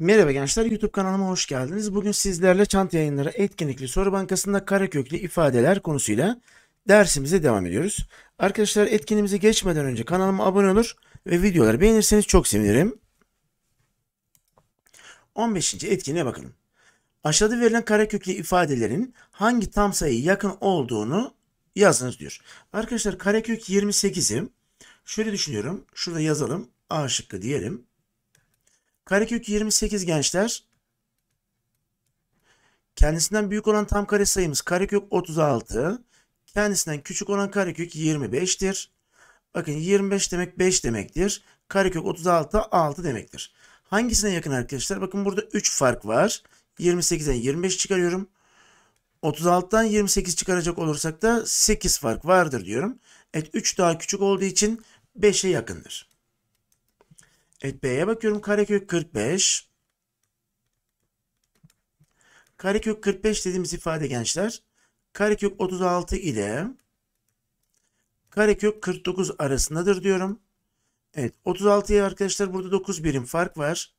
Merhaba gençler, YouTube kanalıma hoş geldiniz. Bugün sizlerle Çant Yayınları Etkinlikli Soru Bankası'nda Karaköklü ifadeler konusuyla dersimize devam ediyoruz. Arkadaşlar etkinliğimize geçmeden önce kanalıma abone olur ve videoları beğenirseniz çok sevinirim. 15. etkinliğe bakalım. Aşağıda verilen kareköklü ifadelerin hangi tam sayıya yakın olduğunu yazınız diyor. Arkadaşlar karekök 28'i şöyle düşünüyorum. Şurada yazalım. A şıkkı diyelim. Karekök 28 gençler. Kendisinden büyük olan tam kare sayımız karekök 36. Kendisinden küçük olan karekök 25'tir. Bakın 25 demek 5 demektir. Karekök 36 6 demektir. Hangisine yakın arkadaşlar? Bakın burada 3 fark var. 28'den 25 çıkarıyorum. 36'dan 28 çıkaracak olursak da 8 fark vardır diyorum. Evet 3 daha küçük olduğu için 5'e yakındır. Evet B'ye bakıyorum. Karekök 45. Karekök 45 dediğimiz ifade gençler. Karekök 36 ile karekök 49 arasındadır diyorum. Evet 36'ya arkadaşlar burada 9 birim fark var.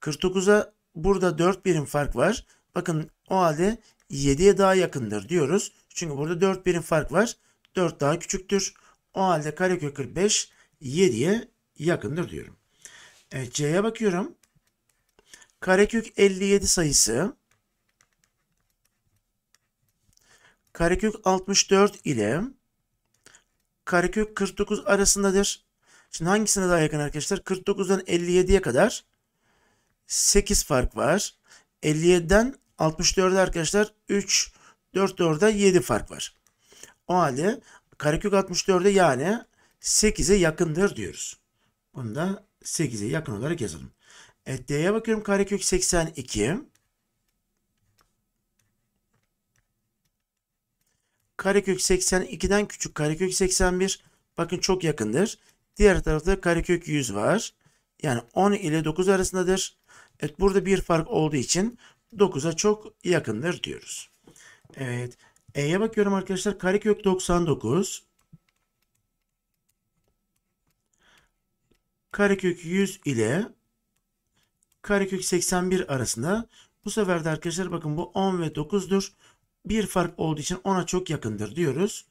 49'a burada 4 birim fark var. Bakın o halde 7'ye daha yakındır diyoruz. Çünkü burada 4 birim fark var. 4 daha küçüktür. O halde karekök 45 7'ye yakındır diyorum. Evet C'ye bakıyorum. Karekök 57 sayısı. Karekök 64 ile karekök 49 arasındadır. Şimdi hangisine daha yakın arkadaşlar? 49'dan 57'ye kadar 8 fark var. 57'den 64'e arkadaşlar 3, 4, 4'e 7 fark var. O halde karekök 64'e yani 8'e yakındır diyoruz. Bunu da 8'e yakın olarak yazalım. Evet D'ye bakıyorum karekök 82. Karekök 82'den küçük karekök 81. Bakın çok yakındır. Diğer tarafta karekök 100 var. Yani 10 ile 9 arasındadır. Evet burada bir fark olduğu için 9'a çok yakındır diyoruz. Evet. E'ye bakıyorum arkadaşlar. Karekök 99. karekök 100 ile karekök 81 arasında. Bu sefer de arkadaşlar bakın bu 10 ve 9'dur. Bir fark olduğu için ona çok yakındır diyoruz.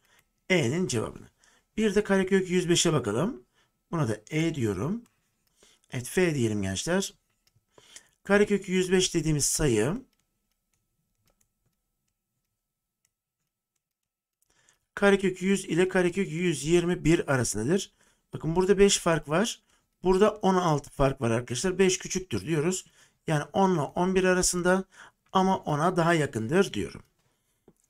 E'nin cevabını. Bir de karekök 105'e bakalım. Buna da E diyorum. Evet F diyelim gençler. Karekök 105 dediğimiz sayı karekök 100 ile karekök 121 arasındadır. Bakın burada 5 fark var. Burada 16 fark var arkadaşlar. 5 küçüktür diyoruz. Yani 10 ile 11 arasında ama 10'a daha yakındır diyorum.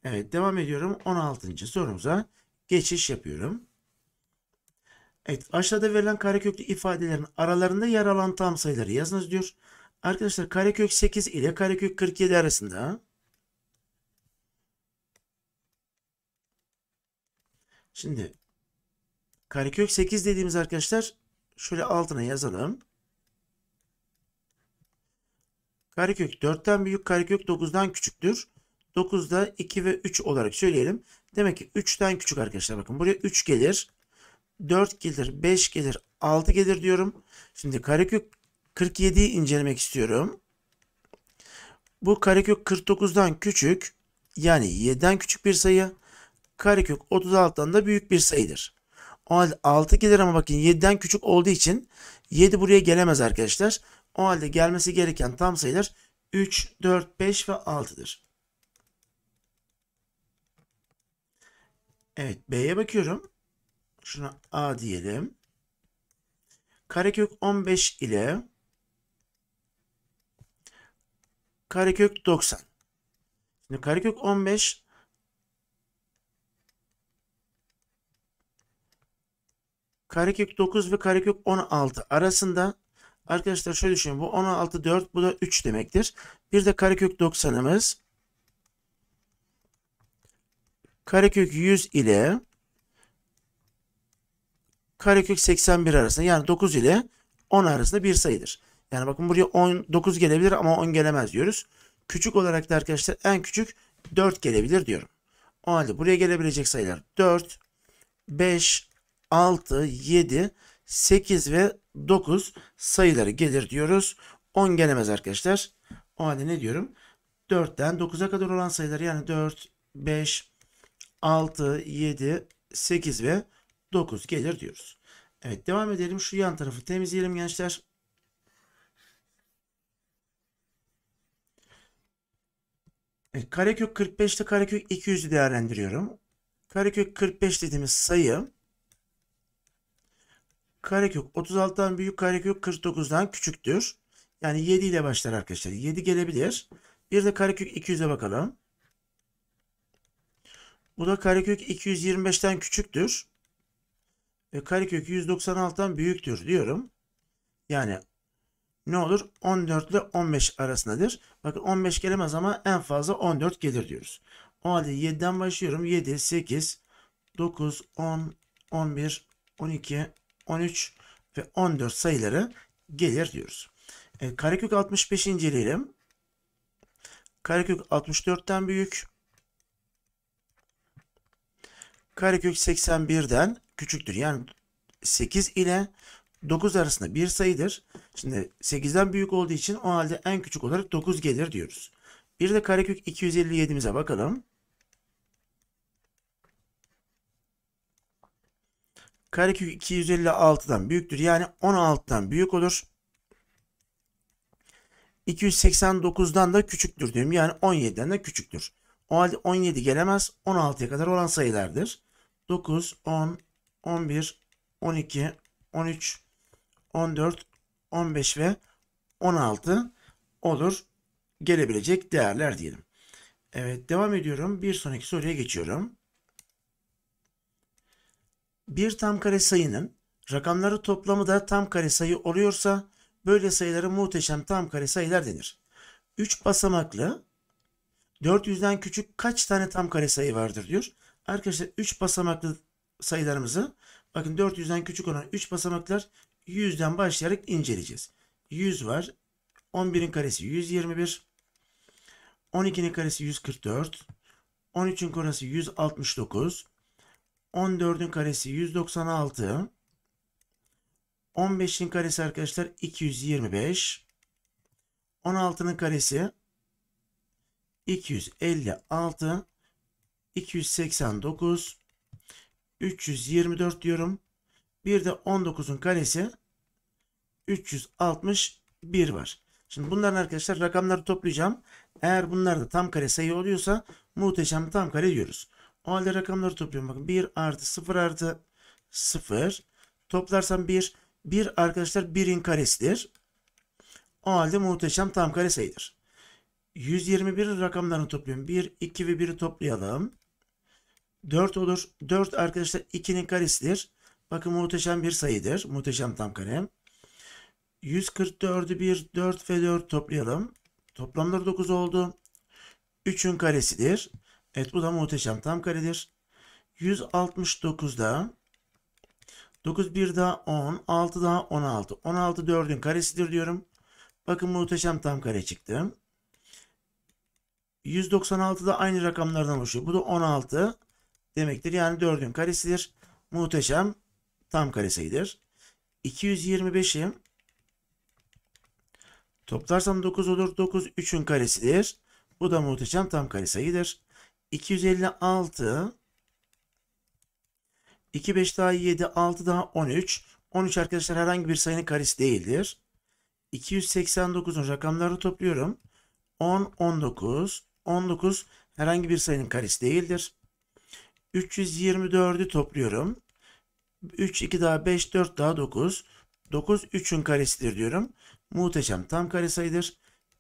Evet devam ediyorum. 16. sorumuza geçiş yapıyorum. Evet aşağıda verilen kareköklü ifadelerin aralarında yer alan tam sayıları yazınız diyor. Arkadaşlar karekök 8 ile karekök 47 arasında. Şimdi karekök 8 dediğimiz arkadaşlar Şöyle altına yazalım. Karekök 4'ten büyük, karekök 9'dan küçüktür. 9'da 2 ve 3 olarak söyleyelim. Demek ki 3'ten küçük arkadaşlar. Bakın buraya 3 gelir. 4 gelir, 5 gelir, 6 gelir diyorum. Şimdi karekök 47'yi incelemek istiyorum. Bu karekök 49'dan küçük yani 7'den küçük bir sayı. Karekök 36'dan da büyük bir sayıdır. O halde 6 gelir ama bakın 7'den küçük olduğu için 7 buraya gelemez arkadaşlar. O halde gelmesi gereken tam sayılar 3, 4, 5 ve 6'dır. Evet B'ye bakıyorum. Şuna A diyelim. Karekök 15 ile karekök 90. Şimdi karekök 15 karekök 9 ve karekök 16 arasında arkadaşlar şöyle düşünün bu 16 4 bu da 3 demektir. Bir de karekök 90'ımız karekök 100 ile karekök 81 arasında yani 9 ile 10 arasında bir sayıdır. Yani bakın buraya 10, 9 gelebilir ama 10 gelemez diyoruz. Küçük olarak da arkadaşlar en küçük 4 gelebilir diyorum. O halde buraya gelebilecek sayılar 4, 5, 6, 7, 8 ve 9 sayıları gelir diyoruz. 10 gelemez arkadaşlar. O halde ne diyorum? 4'ten 9'a kadar olan sayılar yani 4, 5, 6, 7, 8 ve 9 gelir diyoruz. Evet devam edelim. Şu yan tarafı temizleyelim gençler. Evet, karekök 45'te karekök 200'ü değerlendiriyorum. Karekök 45 dediğimiz sayı karekök 36'dan büyük karekök 49'dan küçüktür. Yani 7 ile başlar arkadaşlar. 7 gelebilir. Bir de karekök 200'e bakalım. Bu da karekök 225'ten küçüktür. Ve karekök 196'dan büyüktür diyorum. Yani ne olur? 14 ile 15 arasındadır. Bakın 15 gelemez ama en fazla 14 gelir diyoruz. O halde 7'den başlıyorum. 7, 8, 9, 10, 11, 12, 13 ve 14 sayıları gelir diyoruz. E, karekök 65 inceleyelim. Karekök 64'ten büyük. Karekök 81'den küçüktür. Yani 8 ile 9 arasında bir sayıdır. Şimdi 8'den büyük olduğu için o halde en küçük olarak 9 gelir diyoruz. Bir de karekök 257'mize bakalım. karekök 256'dan büyüktür. Yani 16'dan büyük olur. 289'dan da küçüktür diyorum. Yani 17'den de küçüktür. O halde 17 gelemez. 16'ya kadar olan sayılardır. 9, 10, 11, 12, 13, 14, 15 ve 16 olur. Gelebilecek değerler diyelim. Evet devam ediyorum. Bir sonraki soruya geçiyorum. Bir tam kare sayının rakamları toplamı da tam kare sayı oluyorsa böyle sayılara muhteşem tam kare sayılar denir. 3 basamaklı 400'den küçük kaç tane tam kare sayı vardır diyor. Arkadaşlar 3 basamaklı sayılarımızı bakın 400'den küçük olan 3 basamaklar 100'den başlayarak inceleyeceğiz. 100 var. 11'in karesi 121. 12'nin karesi 144. 13'ün karesi 169. 14'ün karesi 196. 15'in karesi arkadaşlar 225. 16'nın karesi 256. 289. 324 diyorum. Bir de 19'un karesi 361 var. Şimdi bunların arkadaşlar rakamları toplayacağım. Eğer bunlar da tam kare sayı oluyorsa muhteşem tam kare diyoruz. O halde rakamları topluyorum. Bakın 1 artı 0 artı 0. Toplarsam 1. 1 arkadaşlar 1'in karesidir. O halde muhteşem tam kare sayıdır. 121 rakamlarını topluyorum. 1, 2 ve 1'i toplayalım. 4 olur. 4 arkadaşlar 2'nin karesidir. Bakın muhteşem bir sayıdır. Muhteşem tam kare. 144'ü 1, 4 ve 4 toplayalım. Toplamları 9 oldu. 3'ün karesidir. Evet bu da muhteşem tam karedir. 169'da 9 1 daha 10, 6 daha 16. 16 4'ün karesidir diyorum. Bakın muhteşem tam kare çıktı. 196 da aynı rakamlardan oluşuyor. Bu da 16 demektir. Yani 4'ün karesidir. Muhteşem tam karesidir. 225'i toplarsam 9 olur. 9 3'ün karesidir. Bu da muhteşem tam kare sayıdır. 256 2 5 daha 7 6 daha 13 13 arkadaşlar herhangi bir sayının karesi değildir. 289'un rakamları topluyorum. 10 19 19 herhangi bir sayının karesi değildir. 324'ü topluyorum. 3 2 daha 5 4 daha 9 9 3'ün karesidir diyorum. Muhteşem tam kare sayıdır.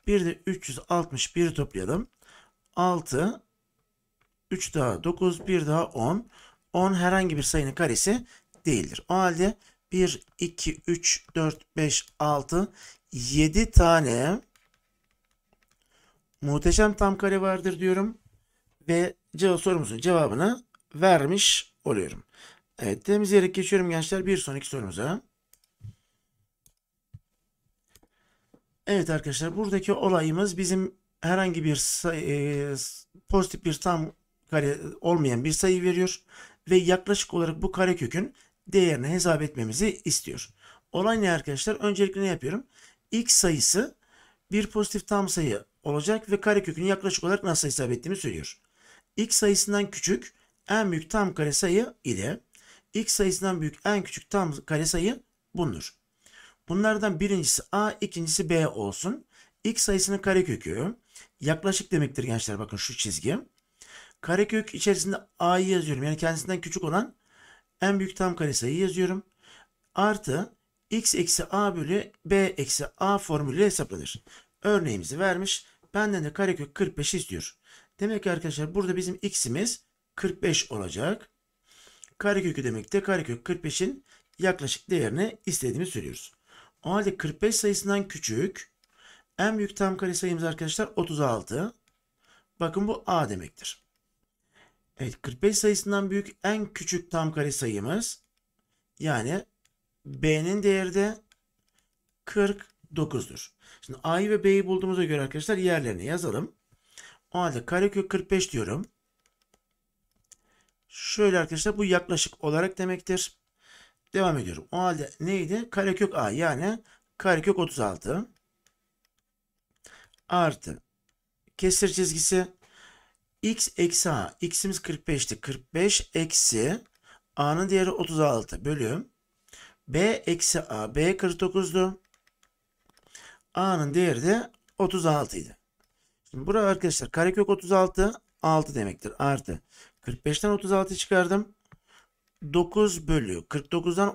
Bir de 361'i toplayalım. 6 3 daha 9, 1 daha 10. 10 herhangi bir sayının karesi değildir. O halde 1, 2, 3, 4, 5, 6, 7 tane muhteşem tam kare vardır diyorum. Ve cevap sorumuzun cevabını vermiş oluyorum. Evet temizleyerek geçiyorum gençler bir sonraki sorumuza. Evet arkadaşlar buradaki olayımız bizim herhangi bir e, pozitif bir tam kare e, olmayan bir sayı veriyor ve yaklaşık olarak bu karekökün değerini hesap etmemizi istiyor. Olay ne arkadaşlar? Öncelikle ne yapıyorum? X sayısı bir pozitif tam sayı olacak ve karekökünü yaklaşık olarak nasıl hesap ettiğimi söylüyor. X sayısından küçük en büyük tam kare sayı ile X sayısından büyük en küçük tam kare sayı bulunur. Bunlardan birincisi A, ikincisi B olsun. X sayısının karekökü yaklaşık demektir gençler bakın şu çizgi. Karekök içerisinde A'yı yazıyorum. Yani kendisinden küçük olan en büyük tam kare sayıyı yazıyorum. Artı x eksi a bölü b eksi a formülüyle hesaplanır. Örneğimizi vermiş. Benden de karekök 45 istiyor. Demek ki arkadaşlar burada bizim x'imiz 45 olacak. Karekökü demek de karekök 45'in yaklaşık değerini istediğimizi söylüyoruz. O halde 45 sayısından küçük en büyük tam kare sayımız arkadaşlar 36. Bakın bu a demektir. Evet 45 sayısından büyük en küçük tam kare sayımız yani B'nin değeri de 49'dur. Şimdi A'yı ve B'yi bulduğumuza göre arkadaşlar yerlerine yazalım. O halde karekök 45 diyorum. Şöyle arkadaşlar bu yaklaşık olarak demektir. Devam ediyorum. O halde neydi? Karekök A yani karekök 36 artı kesir çizgisi x eksi a. x'imiz 45'ti. 45 eksi a'nın değeri 36 bölü b eksi a. b 49'du. a'nın değeri de 36 idi. Şimdi burada arkadaşlar karekök 36 6 demektir. Artı 45'ten 36 çıkardım. 9 bölü 49'dan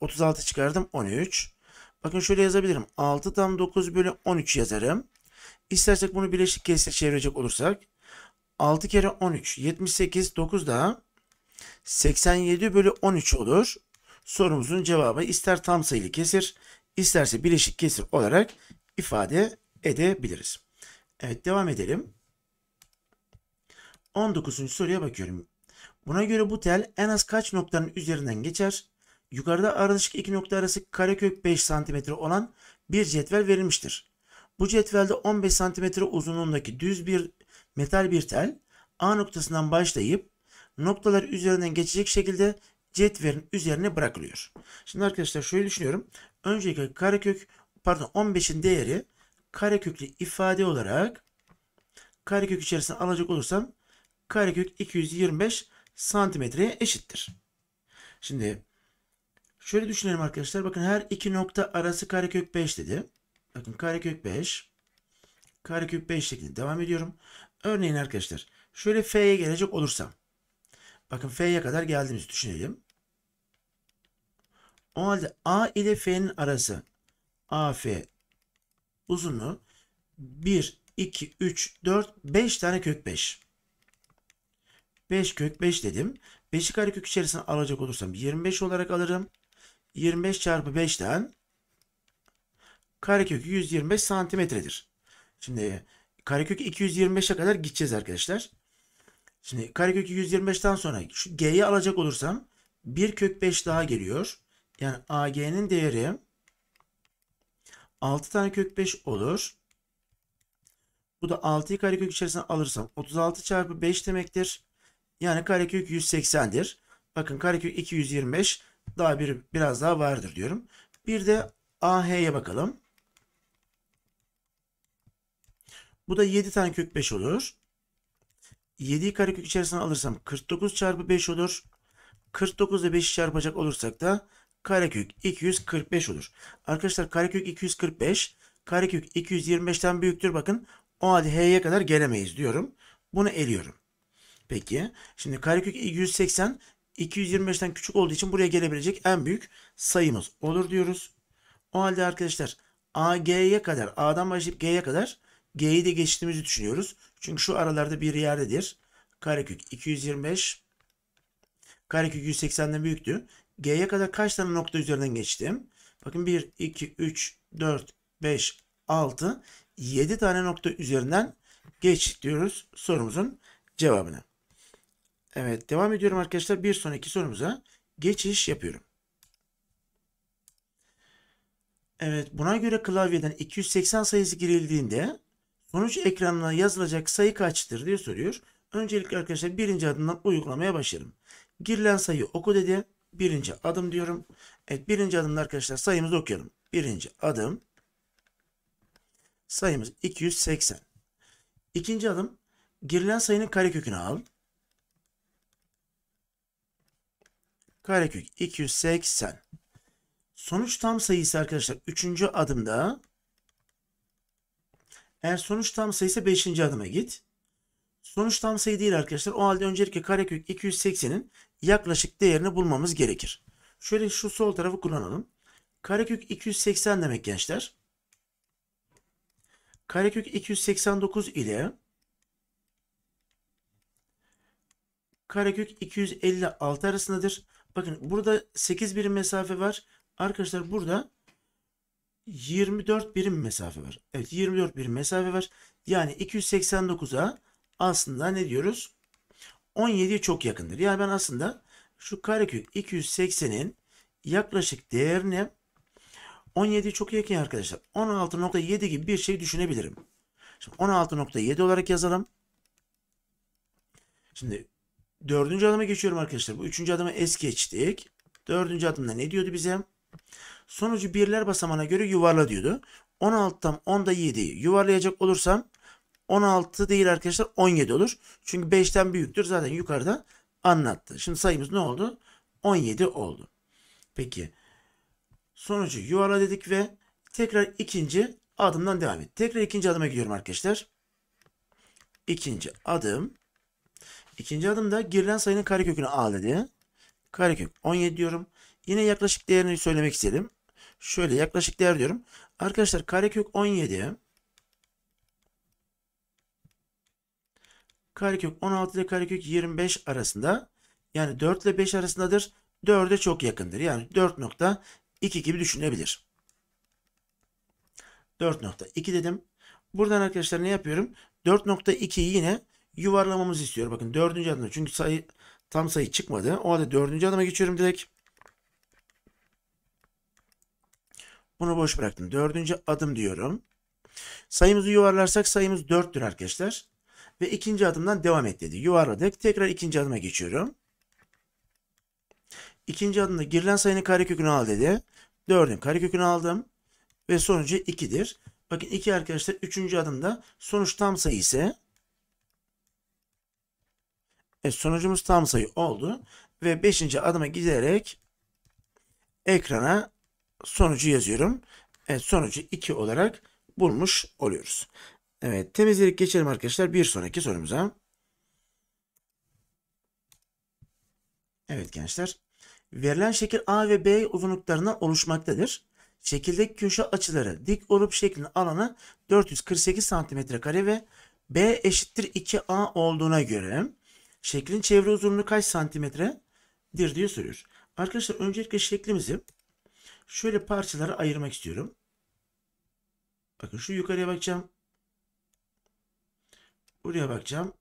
36 çıkardım. 13. Bakın şöyle yazabilirim. 6 tam 9 bölü 13 yazarım. İstersek bunu birleşik kesir çevirecek olursak 6 kere 13 78 9 daha 87 bölü 13 olur. Sorumuzun cevabı ister tam sayılı kesir isterse bileşik kesir olarak ifade edebiliriz. Evet devam edelim. 19. soruya bakıyorum. Buna göre bu tel en az kaç noktanın üzerinden geçer? Yukarıda aralık iki nokta arası karekök 5 cm olan bir cetvel verilmiştir. Bu cetvelde 15 cm uzunluğundaki düz bir metal bir tel A noktasından başlayıp noktalar üzerinden geçecek şekilde cetvelin üzerine bırakılıyor. Şimdi arkadaşlar şöyle düşünüyorum. Önceki karekök pardon 15'in değeri kareköklü ifade olarak karekök içerisine alacak olursam karekök 225 santimetreye eşittir. Şimdi şöyle düşünelim arkadaşlar. Bakın her iki nokta arası karekök 5 dedi. Bakın karekök 5 karekök 5 şeklinde devam ediyorum. Örneğin arkadaşlar şöyle F'ye gelecek olursam. Bakın F'ye kadar geldiğimizi düşünelim. O halde A ile F'nin arası AF uzunluğu 1, 2, 3, 4, 5 tane kök 5. 5 kök 5 dedim. 5'i karekök içerisine alacak olursam 25 olarak alırım. 25 çarpı 5'ten karekökü 125 santimetredir. Şimdi Karekök 225'e kadar gideceğiz arkadaşlar. Şimdi karekök 125'ten sonra şu g'yi alacak olursam 1 kök 5 daha geliyor. Yani ag'nin değeri 6 tane kök 5 olur. Bu da 6'yı karekök içerisine alırsam 36 çarpı 5 demektir. Yani karekök 180'dir. Bakın karekök 225 daha bir biraz daha vardır diyorum. Bir de AH'ye bakalım. Bu da 7 tane kök 5 olur. 7'yi karekök içerisine alırsam 49 çarpı 5 olur. 49 ile 5'i çarpacak olursak da karekök 245 olur. Arkadaşlar karekök 245 karekök 225'ten büyüktür. Bakın o halde H'ye kadar gelemeyiz diyorum. Bunu eliyorum. Peki. Şimdi karekök 180 225'ten küçük olduğu için buraya gelebilecek en büyük sayımız olur diyoruz. O halde arkadaşlar AG'ye kadar A'dan başlayıp G'ye kadar G'yi de geçtiğimizi düşünüyoruz. Çünkü şu aralarda bir yerdedir. Karekök 225 karekök 180'den büyüktü. G'ye kadar kaç tane nokta üzerinden geçtim? Bakın 1, 2, 3, 4, 5, 6, 7 tane nokta üzerinden geç, diyoruz sorumuzun cevabını. Evet devam ediyorum arkadaşlar. Bir sonraki sorumuza geçiş yapıyorum. Evet buna göre klavyeden 280 sayısı girildiğinde Sonuç ekranına yazılacak sayı kaçtır diye soruyor. Öncelikle arkadaşlar birinci adımdan uygulamaya başlarım. Girilen sayı oku dedi. Birinci adım diyorum. Evet birinci adımda arkadaşlar sayımızı okuyalım. Birinci adım sayımız 280. İkinci adım girilen sayının karekökünü al. Karekök 280. Sonuç tam sayısı arkadaşlar üçüncü adımda eğer sonuç tam sayısı 5. adıma git. Sonuç tam sayı değil arkadaşlar. O halde öncelikle karekök 280'in yaklaşık değerini bulmamız gerekir. Şöyle şu sol tarafı kullanalım. Karekök 280 demek gençler. Karekök 289 ile karekök 256 arasındadır. Bakın burada 8 birim mesafe var. Arkadaşlar burada 24 birim mesafe var. Evet 24 birim mesafe var. Yani 289'a aslında ne diyoruz? 17 çok yakındır. Yani ben aslında şu karekök 280'in yaklaşık değerini 17 çok yakın arkadaşlar. 16.7 gibi bir şey düşünebilirim. Şimdi 16.7 olarak yazalım. Şimdi dördüncü adıma geçiyorum arkadaşlar. Bu üçüncü adıma es geçtik. Dördüncü adımda ne diyordu bize? Sonucu birler basamağına göre yuvarla diyordu. 16 16'dan 10'da 7. yuvarlayacak olursam 16 değil arkadaşlar 17 olur. Çünkü 5'ten büyüktür zaten yukarıda anlattı. Şimdi sayımız ne oldu? 17 oldu. Peki sonucu yuvarla dedik ve tekrar ikinci adımdan devam et. Tekrar ikinci adıma gidiyorum arkadaşlar. İkinci adım. İkinci adımda girilen sayının karekökünü al dedi. Karekök 17 diyorum. Yine yaklaşık değerini söylemek isterim. Şöyle yaklaşık değer diyorum. Arkadaşlar karekök 17. Karekök 16 ile karekök 25 arasında yani 4 ile 5 arasındadır. 4'e çok yakındır. Yani 4.2 gibi düşünebilir. 4.2 dedim. Buradan arkadaşlar ne yapıyorum? 4.2'yi yine yuvarlamamızı istiyor. Bakın 4. adımda çünkü sayı tam sayı çıkmadı. O halde 4. adıma geçiyorum direkt. Bunu boş bıraktım. Dördüncü adım diyorum. Sayımızı yuvarlarsak sayımız 4'tür arkadaşlar. Ve ikinci adımdan devam et dedi. Yuvarladık. Tekrar ikinci adıma geçiyorum. İkinci adımda girilen sayının karekökünü al dedi. dördün karekökünü aldım. Ve sonucu 2'dir. Bakın 2 arkadaşlar. Üçüncü adımda sonuç tam sayı ise e, sonucumuz tam sayı oldu. Ve beşinci adıma giderek ekrana sonucu yazıyorum. Evet, sonucu 2 olarak bulmuş oluyoruz. Evet temizleyip geçelim arkadaşlar bir sonraki sorumuza. Evet gençler. Verilen şekil A ve B uzunluklarına oluşmaktadır. Şekildeki köşe açıları dik olup şeklin alanı 448 cm kare ve B eşittir 2A olduğuna göre şeklin çevre uzunluğu kaç santimetredir diye soruyor. Arkadaşlar öncelikle şeklimizi Şöyle parçalara ayırmak istiyorum. Bakın şu yukarıya bakacağım. Buraya bakacağım.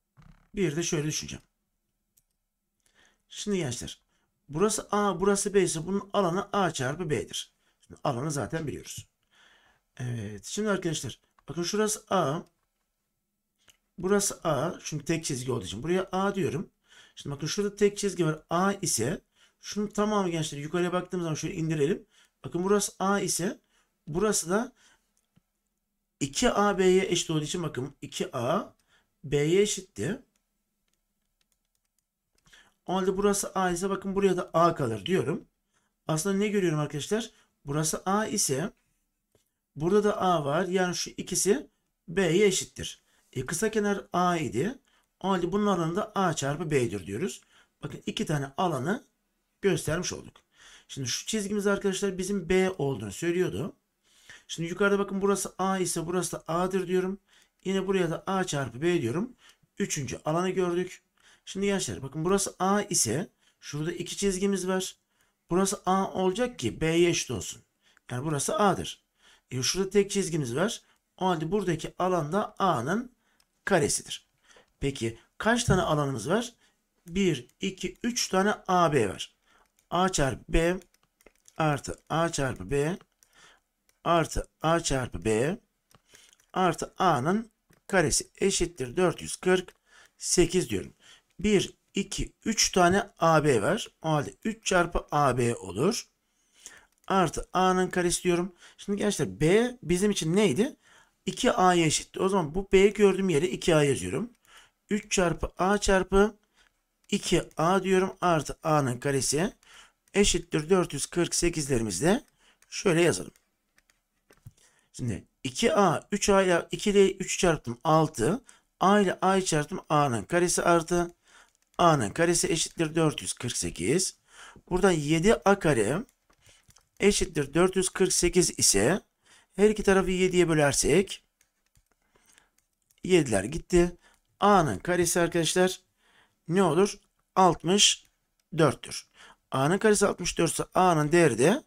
Bir de şöyle düşüneceğim. Şimdi gençler. Burası A, burası B ise bunun alanı A çarpı B'dir. Şimdi alanı zaten biliyoruz. Evet. Şimdi arkadaşlar. Bakın şurası A. Burası A. Çünkü tek çizgi olduğu için. Buraya A diyorum. Şimdi bakın şurada tek çizgi var. A ise şunu tamamı gençler yukarıya baktığımız zaman şöyle indirelim. Bakın burası A ise burası da 2A B'ye eşit olduğu için bakın 2A B'ye eşitti. O halde burası A ise bakın buraya da A kalır diyorum. Aslında ne görüyorum arkadaşlar? Burası A ise burada da A var. Yani şu ikisi B'ye eşittir. E, kısa kenar A idi. O halde bunun alanı da A çarpı B'dir diyoruz. Bakın iki tane alanı göstermiş olduk. Şimdi şu çizgimiz arkadaşlar bizim B olduğunu söylüyordu. Şimdi yukarıda bakın burası A ise burası da A'dır diyorum. Yine buraya da A çarpı B diyorum. Üçüncü alanı gördük. Şimdi gençler bakın burası A ise şurada iki çizgimiz var. Burası A olacak ki B'ye eşit olsun. Yani burası A'dır. E şurada tek çizgimiz var. O halde buradaki alan da A'nın karesidir. Peki kaç tane alanımız var? 1, 2, 3 tane AB var a çarpı b artı a çarpı b artı a çarpı b artı a'nın karesi eşittir 448 diyorum. 1, 2, 3 tane AB var. O halde 3 çarpı AB olur. Artı A'nın karesi diyorum. Şimdi gençler B bizim için neydi? 2A'ya eşitti. O zaman bu B gördüğüm yere 2A yazıyorum. 3 çarpı A çarpı 2A diyorum. Artı A'nın karesi eşittir 448'lerimizde şöyle yazalım. Şimdi 2a 3a ile 2 ile 3 çarptım 6. a ile a çarptım a'nın karesi artı a'nın karesi eşittir 448. Buradan 7a kare eşittir 448 ise her iki tarafı 7'ye bölersek 7'ler gitti. A'nın karesi arkadaşlar ne olur? 64'tür. A'nın karesi 64 ise A'nın değeri de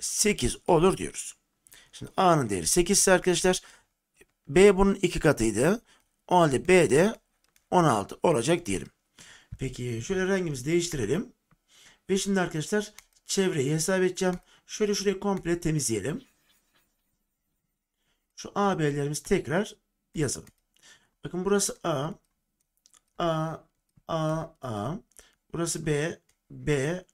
8 olur diyoruz. Şimdi A'nın değeri 8 ise arkadaşlar B bunun 2 katıydı. O halde B de 16 olacak diyelim. Peki şöyle rengimizi değiştirelim. Ve şimdi arkadaşlar çevreyi hesap edeceğim. Şöyle şurayı komple temizleyelim. Şu A, B'lerimizi tekrar yazalım. Bakın burası A. A, A, A. Burası B, B,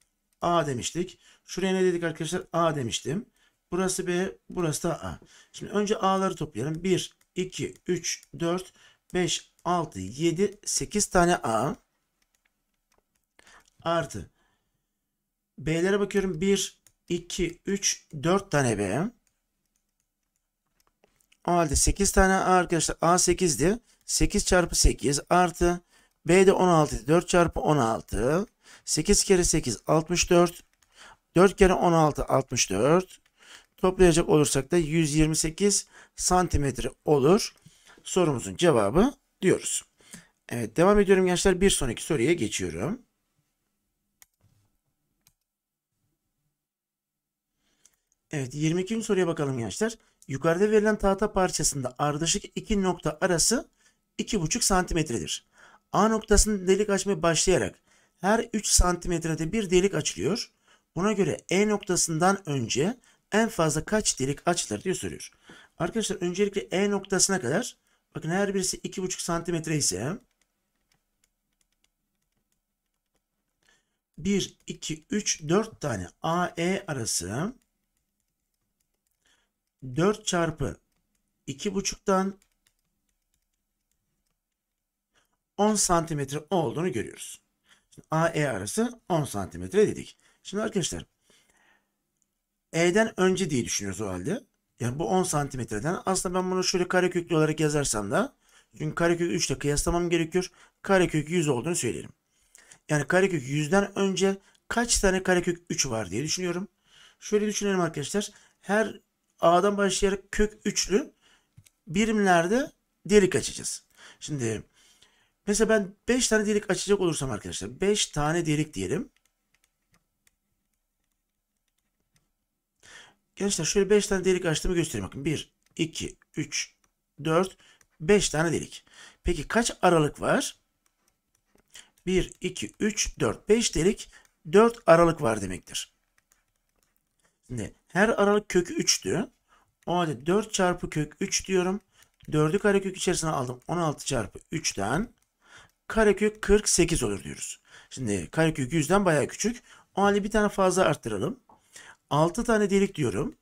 A demiştik. Şuraya ne dedik arkadaşlar? A demiştim. Burası B, burası da A. Şimdi önce A'ları toplayalım. 1, 2, 3, 4, 5, 6, 7, 8 tane A. Artı. B'lere bakıyorum. 1, 2, 3, 4 tane B. O halde 8 tane A arkadaşlar. A 8'di. 8 çarpı 8 artı. B de 16. 4 çarpı 16. 8 kere 8 64. 4 kere 16 64. Toplayacak olursak da 128 santimetre olur. Sorumuzun cevabı diyoruz. Evet devam ediyorum gençler. Bir sonraki soruya geçiyorum. Evet 22. soruya bakalım gençler. Yukarıda verilen tahta parçasında ardışık iki nokta arası 2,5 santimetredir. A noktasının delik açmaya başlayarak her 3 santimetrede bir delik açılıyor. Buna göre E noktasından önce en fazla kaç delik açılır diye soruyor. Arkadaşlar öncelikle E noktasına kadar bakın her birisi 2,5 santimetre ise 1, 2, 3, 4 tane AE arası 4 çarpı 2,5'tan 10 santimetre olduğunu görüyoruz. AE arası 10 santimetre dedik. Şimdi arkadaşlar E'den önce diye düşünüyoruz o halde. Yani bu 10 santimetreden. Aslında ben bunu şöyle kareköklü olarak yazarsam da çünkü karekök 3 ile kıyaslamam gerekiyor. Karekök 100 olduğunu söylerim. Yani karekök 100'den önce kaç tane karekök 3 var diye düşünüyorum. Şöyle düşünelim arkadaşlar. Her A'dan başlayarak kök 3'lü birimlerde delik açacağız. Şimdi Mesela ben 5 tane delik açacak olursam arkadaşlar 5 tane delik diyelim. Gençler şöyle 5 tane delik açtığımı göstereyim. Bakın 1, 2, 3, 4, 5 tane delik. Peki kaç aralık var? 1, 2, 3, 4, 5 delik 4 aralık var demektir. Şimdi her aralık kökü 3'tü. O halde 4 çarpı kök 3 diyorum. 4'ü karekök içerisine aldım. 16 çarpı 3'ten karekök 48 olur diyoruz. Şimdi karekök 100'den bayağı küçük. O halde bir tane fazla arttıralım. 6 tane delik diyorum.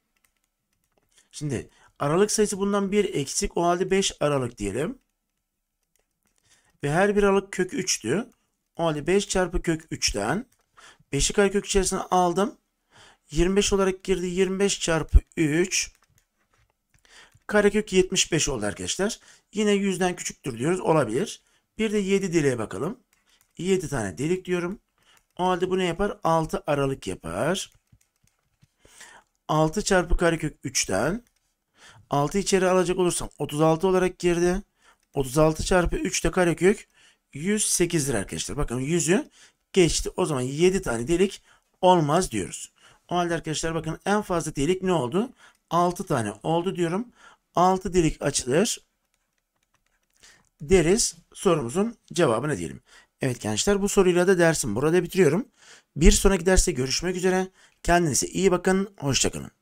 Şimdi aralık sayısı bundan 1 eksik. O halde 5 aralık diyelim. Ve her bir aralık kök 3'tü. O halde 5 çarpı kök 3'ten 5'i karekök içerisine aldım. 25 olarak girdi. 25 çarpı 3 karekök 75 oldu arkadaşlar. Yine 100'den küçüktür diyoruz. Olabilir. Bir de 7 deliğe bakalım. 7 tane delik diyorum. O halde bu ne yapar? 6 aralık yapar. 6 çarpı karekök 3'ten 6 içeri alacak olursam 36 olarak girdi. 36 çarpı 3 de karekök 108'dir arkadaşlar. Bakın 100'ü geçti. O zaman 7 tane delik olmaz diyoruz. O halde arkadaşlar bakın en fazla delik ne oldu? 6 tane oldu diyorum. 6 delik açılır deriz sorumuzun cevabını ne diyelim. Evet gençler bu soruyla da dersim burada bitiriyorum. Bir sonraki derste görüşmek üzere. Kendinize iyi bakın. Hoşçakalın.